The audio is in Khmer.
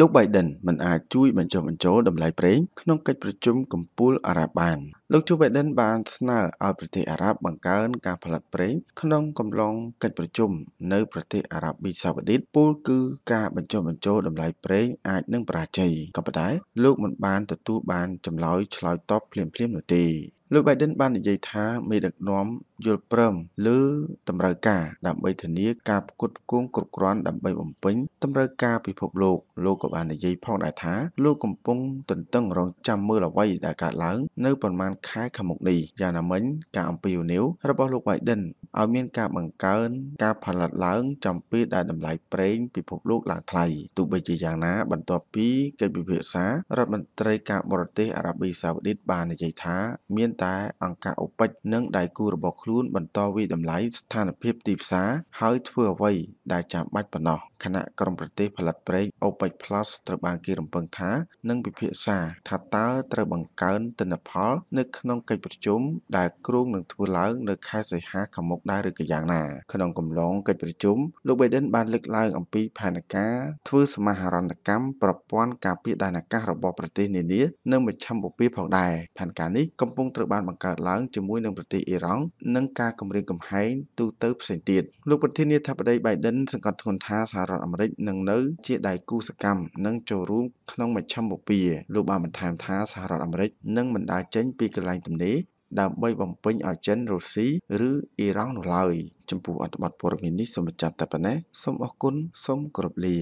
លោក Biden មិនអាចជួយបញ្ចុះបញ្ចូលតម្លៃប្រេងក្នុងកិច្ចប្រជុំកំពូលអារ៉ាប់បានលោក Joe Biden បានស្នើឲ្យប្រទេសអារ៉ាប់បង្កើនការផលិតប្រេងក្នុងកំឡុងកិច្ចប្រជុំនៅ ប្រទេសអារ៉ាប៊ីសាអូឌីតពូលគឺការបញ្ចុះបញ្ចូលតម្លៃប្រេងអាចនឹងបរាជ័យក៏ប៉ុន្តែលោកមិនបានទទួលបានចម្លើយឆ្លើយតបភ្លាមៗនោះទេលោក Biden បាននិយាយថាមេដឹកនាំយល់ព្រមលើតម្រូវការដើម្បីធានាការផ្គត់ផ្គង់គ្រប់គ្រាន់ដើម្បីបំពេញតម្រូវការពិភពលោកលោកក៏បាននិយាយផងដែរថាលោកកំពុងទន្ទឹង រង់ចាំមើលអ្វីដែលកើតឡើង នៅប្រមាណខែខាងមុខនេះយ៉ាងណាមិញការអំពាវនាវរបស់លោក Biden ឲ្យមានការបង្កើនការផលិតឡើងចំពេលដែលតម្លៃប្រេងពិភពលោកឡើងថ្លៃទោះបីជាយ៉ាងណា បន្ទាប់ពីកិច្ចពិភាក្សារដ្ឋមន្ត្រីការបរទេសអារ៉ាប៊ីសាអូឌីតបាននិយាយថាមានតែអង្គការ OPEC និងដៃគូរបស់ខ្លួនបន្តវាយតម្លៃស្ថានភាពទីផ្សារហើយធ្វើអ្វីដែលចាំបាច់ប៉ុណ្ណោះគណៈក្រុមប្រទេសផលិតប្រេង OPEC Plus ត្រូវបានគេរំពឹងថានឹងពិភាក្សាថាតើត្រូវបង្កើនទិន្នផល នៅក្នុងកិច្ចប្រជុំដែលគ្រោងនឹងធ្វើឡើង នៅខែសីហាខាងមុខដែរឬក៏យ៉ាងណា ក្នុងកំឡុងកិច្ចប្រជុំលោក Biden បានលើកឡើងអំពីផែនការធ្វើសមាហរណកម្មប្រព័ន្ធការពារដែនអាកាសរបស់ប្រទេសនានានៅមជ្ឈមបូព៌ាផងដែរផែនការនេះកំពុងត្រូវបានបង្កើតឡើងជាមួយនឹងប្រទេសអ៊ីរ៉ង់និងការគម្រាមកំហែងទូទៅផ្សេងទៀតលោកប្រធានាធិបតី Biden នសង្កត់ធ្ងន់ថាសហរដ្ឋអាមេរិកនឹងនៅជាដៃគូសកម្មនិងចូលរួមក្នុងមជ្ឈមបូព៌ាលោកបានបន្ថែមថាសហរដ្ឋអាមេរិកនឹងមិនដើរចេញពីកន្លែងទំនេរដើម្បីបំពេញឲ្យចិនរុស្ស៊ីឬអ៊ីរ៉ង់នោះឡើយចំពោះអត្ថបទព័ត៌មាននេះសូមបញ្ចប់តែប៉ុណ្ណេះសូមអរគុណសូមគោរពលា